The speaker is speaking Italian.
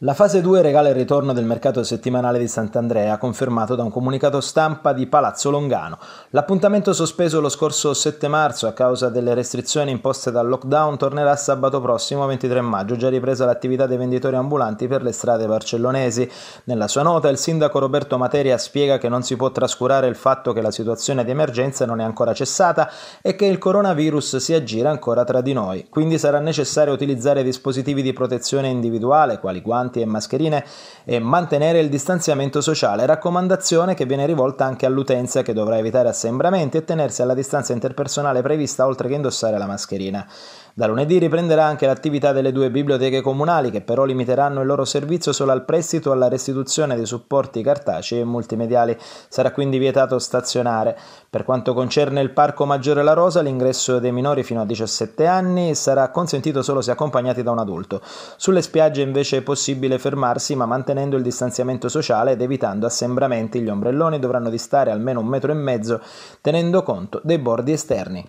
La fase 2 regala il ritorno del mercato settimanale di Sant'Andrea, confermato da un comunicato stampa di Palazzo Longano. L'appuntamento sospeso lo scorso 7 marzo a causa delle restrizioni imposte dal lockdown tornerà sabato prossimo 23 maggio, già ripresa l'attività dei venditori ambulanti per le strade barcellonesi. Nella sua nota il sindaco Roberto Materia spiega che non si può trascurare il fatto che la situazione di emergenza non è ancora cessata e che il coronavirus si aggira ancora tra di noi. Quindi sarà necessario utilizzare dispositivi di protezione individuale, quali guanti guanti e mascherine e mantenere il distanziamento sociale, raccomandazione che viene rivolta anche all'utenza che dovrà evitare assembramenti e tenersi alla distanza interpersonale prevista oltre che indossare la mascherina. Da lunedì riprenderà anche l'attività delle due biblioteche comunali che però limiteranno il loro servizio solo al prestito e alla restituzione dei supporti cartacei e multimediali. Sarà quindi vietato stazionare. Per quanto concerne il Parco Maggiore La Rosa, l'ingresso dei minori fino a 17 anni sarà consentito solo se accompagnati da un adulto. Sulle spiagge invece è possibile possibile fermarsi ma mantenendo il distanziamento sociale ed evitando assembramenti. Gli ombrelloni dovranno distare almeno un metro e mezzo tenendo conto dei bordi esterni.